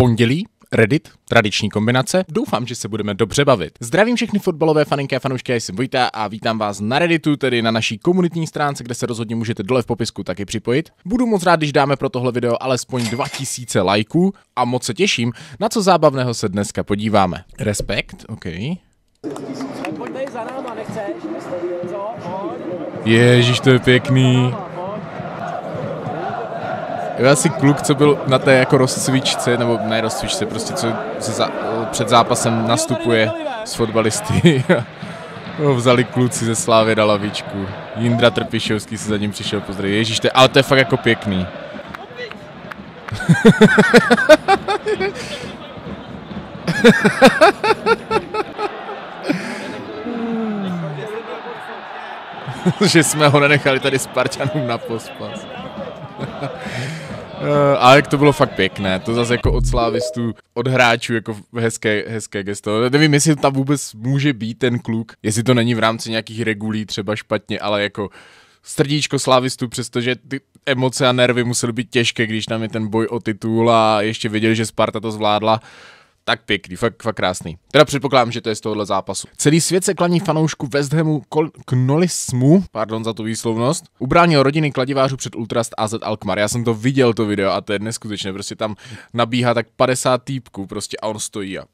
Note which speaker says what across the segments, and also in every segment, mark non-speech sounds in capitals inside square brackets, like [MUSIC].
Speaker 1: pondělí, Reddit, tradiční kombinace. Doufám, že se budeme dobře bavit. Zdravím všechny fotbalové faninky a fanoušky, já jsem Vojta a vítám vás na Redditu, tedy na naší komunitní stránce, kde se rozhodně můžete dole v popisku taky připojit. Budu moc rád, když dáme pro tohle video alespoň 2000 lajků a moc se těším, na co zábavného se dneska podíváme. Respekt, OK. Ježíš, to je pěkný. Já asi kluk, co byl na té jako rozcvičce, nebo ne rozcvičce, prostě co se za, před zápasem nastupuje s fotbalisty. [LAUGHS] No, vzali kluci ze Slávy na lavičku. Jindra Trpišovský se za ním přišel pozdravit. Ježíš, to je, ale to je fakt jako pěkný. [LAUGHS] že jsme ho nenechali tady Spartanům na pospas. [LAUGHS] Eh, ale jak to bylo fakt pěkné, to zase jako od slávistů, od hráčů, jako hezké, hezké gesto. Nevím, jestli tam vůbec může být ten kluk, jestli to není v rámci nějakých regulí třeba špatně, ale jako srdíčko slávistů, přestože ty emoce a nervy musely být těžké, když tam je ten boj o titul a ještě věděli, že Sparta to zvládla, tak pěkný, fakt, fakt krásný. Teda předpokládám, že to je z tohohle zápasu. Celý svět se klaní fanoušku West Hamu Kol- Knolismu, pardon za tu výslovnost, ubránil rodiny kladivářů před Ultrast AZ Alkmaar. Já jsem to viděl, to video, a to je neskutečné. Prostě tam nabíhá tak 50 týpků prostě a on stojí a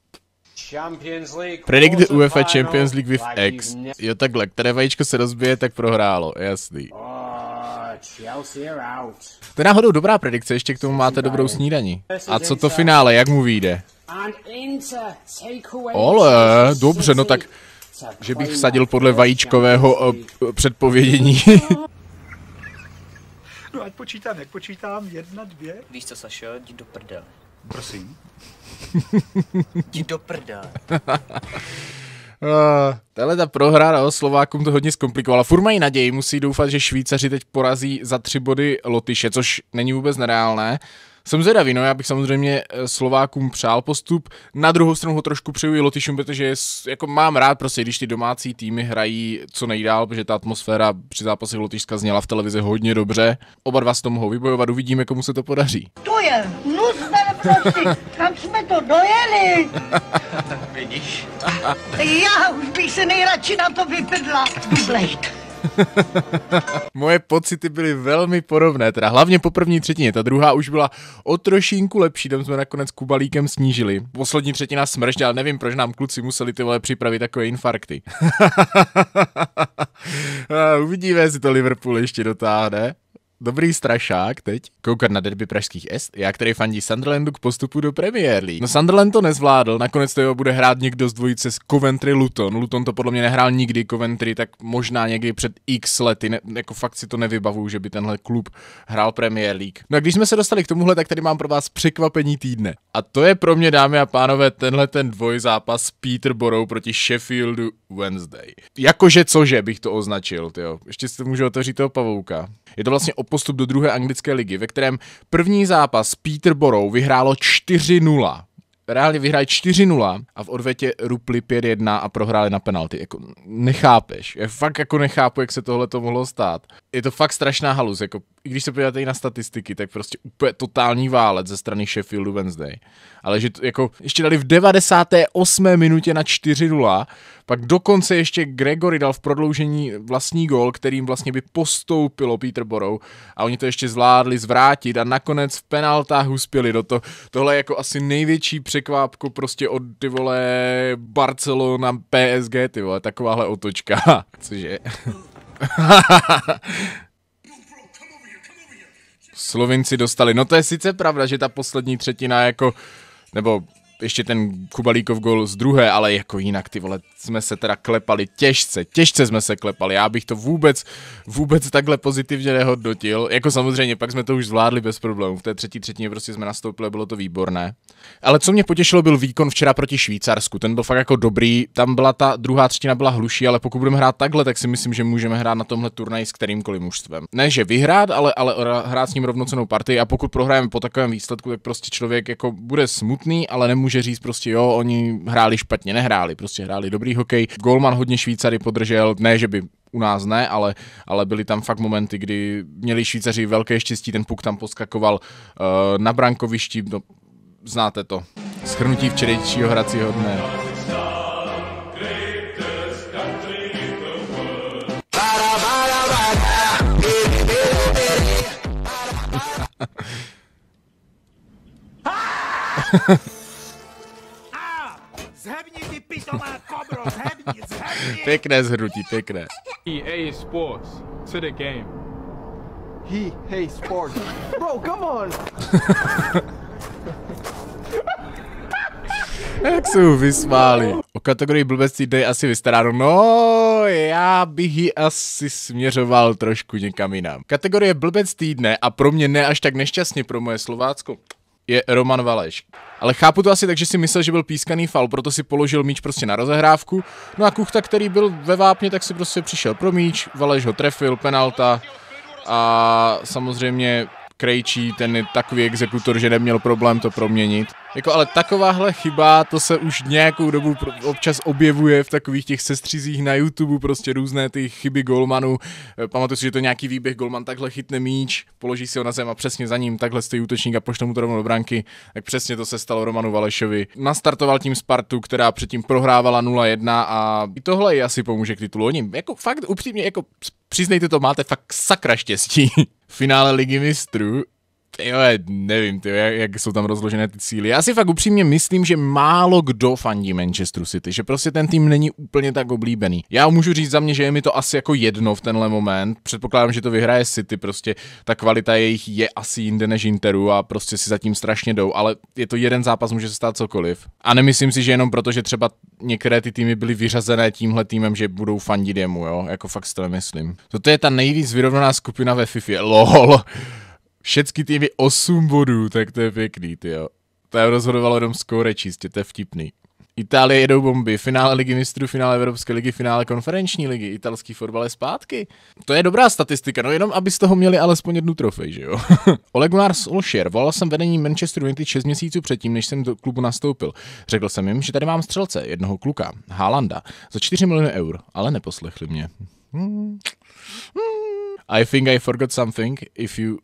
Speaker 1: Predict the UEFA Champions League with X. Jo takhle, které vajíčko se rozbije, tak prohrálo, jasný. Oh, to je náhodou dobrá predikce, ještě k tomu máte dobrou snídaní. A co to finále, jak mu vyjde? Ale, dobře, no tak, že bych vsadil podle vajíčkového eh, předpovědění. [LAUGHS] No ať počítám, jak počítám, jedna, dvě. Víš co, Sašo, jdi do prdele. Prosím. [LAUGHS] jdi do prdele. Uh, [LAUGHS] tahle ta prohra o Slovákům to hodně zkomplikovala. Furt mají naději, musí doufat, že Švýcaři teď porazí za tři body Lotyše, což není vůbec nereálné. Uh, jsem zvědavý, no já bych samozřejmě eh, Slovákům přál postup, na druhou stranu ho trošku přeju i Lotyšům, protože je, jako mám rád prostě, když ty domácí týmy hrají co nejdál, protože ta atmosféra při zápasech Lotyšska zněla v televizi hodně dobře. Oba dva se toho mohou vybojovat, uvidíme, komu se to podaří. To je hnus, prostě, kam jsme to dojeli. Vidíš? já už bych se nejradši na to vypedla. [LAUGHS] Moje pocity byly velmi podobné, teda hlavně po první třetině. Ta druhá už byla o trošinku lepší, tam jsme nakonec kubalíkem snížili. Poslední třetina smrž, ale nevím, proč nám kluci museli ty vole připravit takové infarkty. [LAUGHS] Uvidíme, jestli to Liverpool ještě dotáhne dobrý strašák teď, koukat na derby pražských S, já, který fandí Sunderlandu k postupu do Premier League. No Sunderland to nezvládl, nakonec to jeho bude hrát někdo z dvojice z Coventry Luton. Luton to podle mě nehrál nikdy, Coventry tak možná někdy před x lety, ne, jako fakt si to nevybavuju, že by tenhle klub hrál Premier League. No a když jsme se dostali k tomuhle, tak tady mám pro vás překvapení týdne. A to je pro mě, dámy a pánové, tenhle ten dvojzápas Peterborough proti Sheffieldu Wednesday. Jakože cože bych to označil, jo. Ještě si to můžu otevřít toho pavouka. Je to vlastně o postup do druhé anglické ligy, ve kterém první zápas Peterborough vyhrálo 4-0 reálně vyhráli 4-0 a v odvetě rupli 5-1 a prohráli na penalty. Jako, nechápeš. Já fakt jako nechápu, jak se tohle to mohlo stát. Je to fakt strašná halus. Jako když se podíváte i na statistiky, tak prostě úplně totální válec ze strany Sheffieldu Wednesday. Ale že to, jako ještě dali v 98. minutě na 4-0, pak dokonce ještě Gregory dal v prodloužení vlastní gol, kterým vlastně by postoupilo Peterborough a oni to ještě zvládli zvrátit a nakonec v penaltách uspěli do toho Tohle je jako asi největší překvápko prostě od ty vole Barcelona PSG, ty vole, takováhle otočka, [LAUGHS] cože. [LAUGHS] Slovinci dostali. No to je sice pravda, že ta poslední třetina jako nebo ještě ten Kubalíkov gol z druhé, ale jako jinak ty vole, jsme se teda klepali těžce, těžce jsme se klepali, já bych to vůbec, vůbec takhle pozitivně nehodnotil, jako samozřejmě pak jsme to už zvládli bez problémů, v té třetí třetině prostě jsme nastoupili, bylo to výborné. Ale co mě potěšilo byl výkon včera proti Švýcarsku, ten byl fakt jako dobrý, tam byla ta druhá třetina byla hluší, ale pokud budeme hrát takhle, tak si myslím, že můžeme hrát na tomhle turnaji s kterýmkoliv mužstvem. Ne, že vyhrát, ale, ale hrát s ním rovnocenou partii a pokud prohrajeme po takovém výsledku, tak prostě člověk jako bude smutný, ale nemůže nemůže říct prostě jo, oni hráli špatně, nehráli, prostě hráli dobrý hokej. Golman hodně Švýcary podržel, ne, že by u nás ne, ale, ale byly tam fakt momenty, kdy měli Švýcaři velké štěstí, ten puk tam poskakoval uh, na brankovišti, no, znáte to. Schrnutí včerejšího hracího dne. Ha! [LAUGHS] Zhebni ty pitomá kobro, zhebni, zhebni! Pěkné zhrutí, pěkné. EA Sports, to the game. He, hey, sports. Bro, come on! [LAUGHS] Jak se ho vysmáli. O kategorii blbecí dej asi vystaráno. No, já bych ji asi směřoval trošku někam jinam. Kategorie blbec týdne a pro mě ne až tak nešťastně pro moje Slovácko je Roman Valeš. Ale chápu to asi tak, že si myslel, že byl pískaný fal, proto si položil míč prostě na rozehrávku. No a Kuchta, který byl ve vápně, tak si prostě přišel pro míč, Valeš ho trefil, penalta a samozřejmě Krejčí, ten je takový exekutor, že neměl problém to proměnit. Jako, ale takováhle chyba, to se už nějakou dobu občas objevuje v takových těch sestřízích na YouTube, prostě různé ty chyby golmanů. Eh, pamatuju si, že to nějaký výběh, golman takhle chytne míč, položí si ho na zem a přesně za ním takhle stojí útočník a pošle mu to rovnou do branky. Tak přesně to se stalo Romanu Valešovi. Nastartoval tím Spartu, která předtím prohrávala 0-1 a i tohle i asi pomůže k titulu. Oni jako fakt upřímně, jako přiznejte to, máte fakt sakra štěstí. [LAUGHS] Finále ligy mistrů Jo, nevím, ty, jak, jak jsou tam rozložené ty cíly. Já si fakt upřímně myslím, že málo kdo fandí Manchester City, že prostě ten tým není úplně tak oblíbený. Já můžu říct za mě, že je mi to asi jako jedno v tenhle moment. Předpokládám, že to vyhraje City, prostě ta kvalita jejich je asi jinde než Interu a prostě si zatím strašně jdou, ale je to jeden zápas, může se stát cokoliv. A nemyslím si, že jenom proto, že třeba některé ty týmy byly vyřazené tímhle týmem, že budou fandit jemu, jo, jako fakt si to nemyslím. Toto je ta nejvíc vyrovnaná skupina ve FIFA, lol všechny týmy 8 bodů, tak to je pěkný, ty jo. To rozhodovalo jenom skóre čistě, to je vtipný. Itálie jedou bomby, finále ligy mistrů, finále Evropské ligy, finále konferenční ligy, italský fotbal je zpátky. To je dobrá statistika, no jenom aby z toho měli alespoň jednu trofej, že jo? [LAUGHS] Oleg Gunnar Solskjaer, volal jsem vedení Manchester United 6 měsíců předtím, než jsem do klubu nastoupil. Řekl jsem jim, že tady mám střelce, jednoho kluka, Haalanda, za 4 miliony eur, ale neposlechli mě. Hmm. Hmm. I think I forgot something if you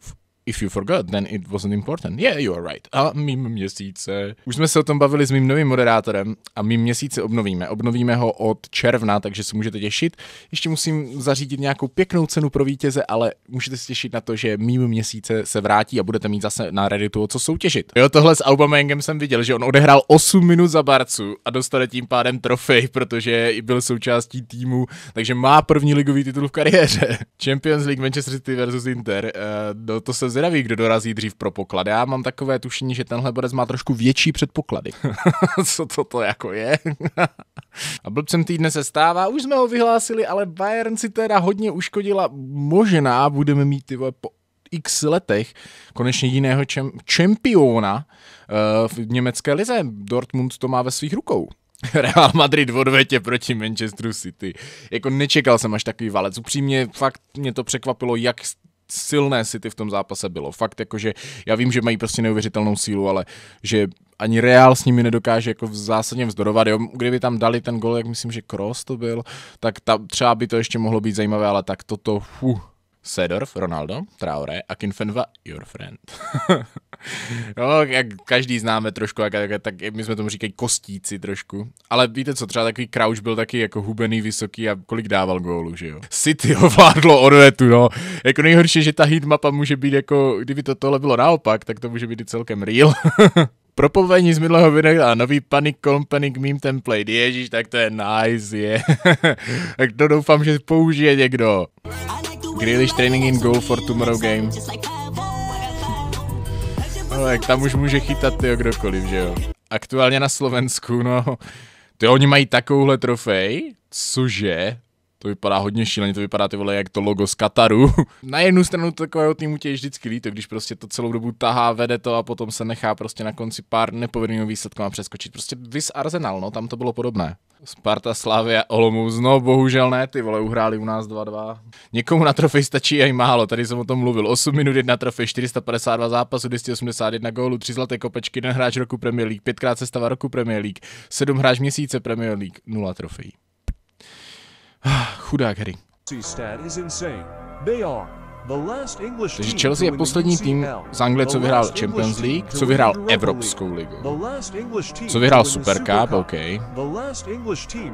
Speaker 1: if you forgot, then it wasn't important. Yeah, you are right. A mým měsíce. Už jsme se o tom bavili s mým novým moderátorem a mým měsíce obnovíme. Obnovíme ho od června, takže se můžete těšit. Ještě musím zařídit nějakou pěknou cenu pro vítěze, ale můžete se těšit na to, že mým měsíce se vrátí a budete mít zase na Redditu o co soutěžit. Jo, tohle s Aubameyangem jsem viděl, že on odehrál 8 minut za Barcu a dostane tím pádem trofej, protože byl součástí týmu, takže má první ligový titul v kariéře. [LAUGHS] Champions League Manchester City versus Inter. Uh, no, to se zvědavý, kdo dorazí dřív pro poklady. Já mám takové tušení, že tenhle borec má trošku větší předpoklady. [LAUGHS] Co to to jako je? [LAUGHS] A blbcem týdne se stává, už jsme ho vyhlásili, ale Bayern si teda hodně uškodila. Možná budeme mít ty po x letech konečně jiného čem, čempiona uh, v německé lize. Dortmund to má ve svých rukou. [LAUGHS] Real Madrid v odvetě proti Manchesteru City. Jako nečekal jsem až takový valec. Upřímně fakt mě to překvapilo, jak silné City v tom zápase bylo. Fakt jakože, já vím, že mají prostě neuvěřitelnou sílu, ale že ani Real s nimi nedokáže jako zásadně vzdorovat. Jo, kdyby tam dali ten gol, jak myslím, že Kroos to byl, tak ta, třeba by to ještě mohlo být zajímavé, ale tak toto, fuh, Sedorf, Ronaldo, Traore a Kinfenva, your friend. [LAUGHS] no, jak každý známe trošku, jak, jak, tak my jsme tomu říkají kostíci trošku. Ale víte co, třeba takový Crouch byl taky jako hubený, vysoký a kolik dával gólu, že jo. City ovládlo odvetu, no. Jako nejhorší, že ta mapa může být jako, kdyby to tohle bylo naopak, tak to může být i celkem real. [LAUGHS] Propovení z minulého videa a nový Panic Company meme template. Ježíš, tak to je nice, je. [LAUGHS] tak to doufám, že použije někdo. Ano. Grealish training in goal for tomorrow game. No, tak tam už může chytat ty kdokoliv, že jo. Aktuálně na Slovensku, no. Ty oni mají takovouhle trofej, cože? To vypadá hodně šíleně, to vypadá ty vole jak to logo z Kataru. [LAUGHS] na jednu stranu takového týmu tě je vždycky líto, když prostě to celou dobu tahá, vede to a potom se nechá prostě na konci pár nepovedeným výsledkům a přeskočit. Prostě vys Arsenal, no, tam to bylo podobné. Sparta, Slavia, Olomouc, no bohužel ne, ty vole, uhráli u nás 2-2. Někomu na trofej stačí i málo, tady jsem o tom mluvil. 8 minut, 1 trofej, 452 zápasů, 281 gólů, 3 zlaté kopečky, 1 hráč roku Premier League, 5krát sestava roku Premier League, 7 hráč měsíce Premier League, 0 trofejí. Ah, chudák Harry. Takže Chelsea je poslední tým z Anglie, co vyhrál Champions League, co vyhrál Evropskou ligu, co vyhrál Super Cup, OK.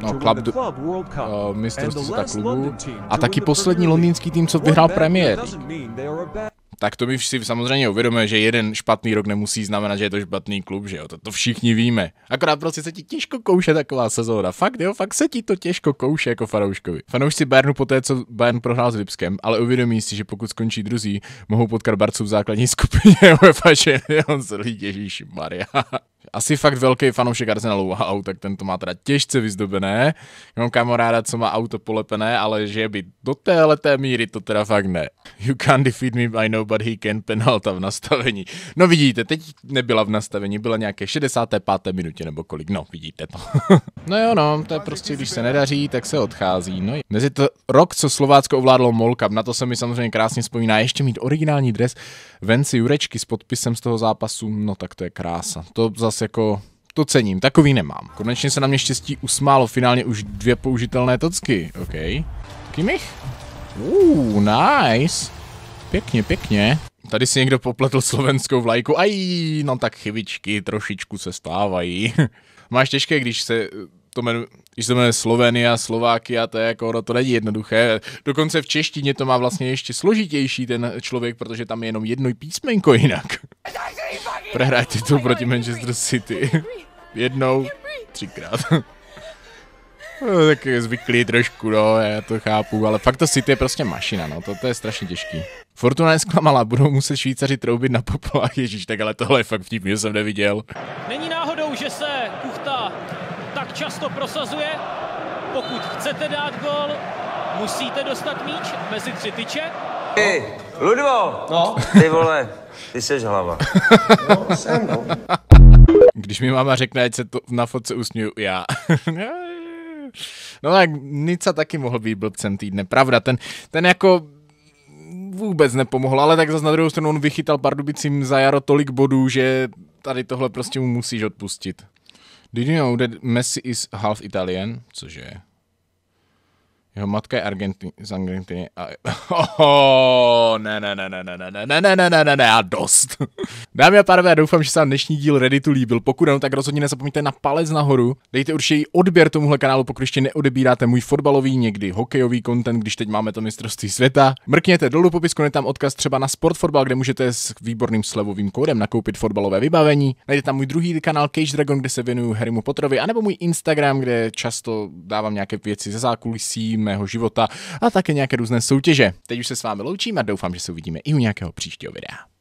Speaker 1: No, club uh, mistrovství světa klubu. A taky poslední londýnský tým, co vyhrál Premier League tak to my si samozřejmě uvědomujeme, že jeden špatný rok nemusí znamenat, že je to špatný klub, že jo, to, to všichni víme. Akorát prostě se ti těžko kouše taková sezóna, fakt jo, fakt se ti to těžko kouše jako fanouškovi. Fanoušci Bernu po té, co Bayern prohrál s Lipskem, ale uvědomí si, že pokud skončí druzí, mohou potkat Barců v základní skupině [LAUGHS] UEFA Champions League, Ježíši Maria asi fakt velký fanoušek Arsenalu, wow, tak ten to má teda těžce vyzdobené. mám kamaráda, co má auto polepené, ale že by do téhle té míry to teda fakt ne. You can't defeat me, I know, but he can penalta v nastavení. No vidíte, teď nebyla v nastavení, byla nějaké 65. minutě nebo kolik, no vidíte to. [LAUGHS] no jo, no, to je prostě, když se nedaří, tak se odchází. No, dnes je to rok, co Slovácko ovládlo Molka, na to se mi samozřejmě krásně vzpomíná, ještě mít originální dres Venci Jurečky s podpisem z toho zápasu, no tak to je krása. To zase zase jako to cením, takový nemám. Konečně se na mě štěstí usmálo, finálně už dvě použitelné tocky, ok. Kimich? Uh, nice. Pěkně, pěkně. Tady si někdo popletl slovenskou vlajku, aj, no tak chybičky trošičku se stávají. [LAUGHS] Máš těžké, když se to jmenuje, když se jmenuje Slovenia, Slovákia, to je jako, no to není jednoduché. Dokonce v češtině to má vlastně ještě složitější ten člověk, protože tam je jenom jedno písmenko jinak. Prohrát titul proti Manchester City. Jednou, třikrát. No, tak zvyklý trošku, no, já to chápu, ale fakt to City je prostě mašina, no, to, to je strašně těžký. Fortuna je zklamala, budou muset Švýcaři troubit na popolách, [LAUGHS] ježíš, tak ale tohle je fakt že jsem neviděl. Není náhodou, že se Kuchta tak často prosazuje, pokud chcete dát gol, musíte dostat míč mezi tři tyče. Hey. Ludvo! No? Ty vole, ty seš hlava. No, jsem, no. Když mi máma řekne, ať se to na fotce usměju, já. no tak Nica taky mohl být blbcem týdne, pravda, ten, ten jako vůbec nepomohl, ale tak zase na druhou stranu on vychytal Pardubicím za jaro tolik bodů, že tady tohle prostě mu musíš odpustit. Did you know that Messi is half Italian? Cože? Jeho matka je Argentin, z Argentiny a... Oh, ne, ne, ne, ne, ne, ne, ne, ne, ne, ne, ne, ne, ne, a dost. Dámy a pánové, doufám, že se vám dnešní díl Redditu líbil. Pokud ano, tak rozhodně nezapomeňte na palec nahoru. Dejte určitě i odběr tomuhle kanálu, pokud ještě neodebíráte můj fotbalový, někdy hokejový content, když teď máme to mistrovství světa. Mrkněte dolů popisku, je tam odkaz třeba na Sportfotbal, kde můžete s výborným slevovým kódem nakoupit fotbalové vybavení. Najdete tam můj druhý kanál Cage Dragon, kde se věnuju Harrymu Potrovi, anebo můj Instagram, kde často dávám nějaké věci ze zákulisí, obdobím mého života a také nějaké různé soutěže. Teď už se s vámi loučím a doufám, že se uvidíme i u nějakého příštího videa.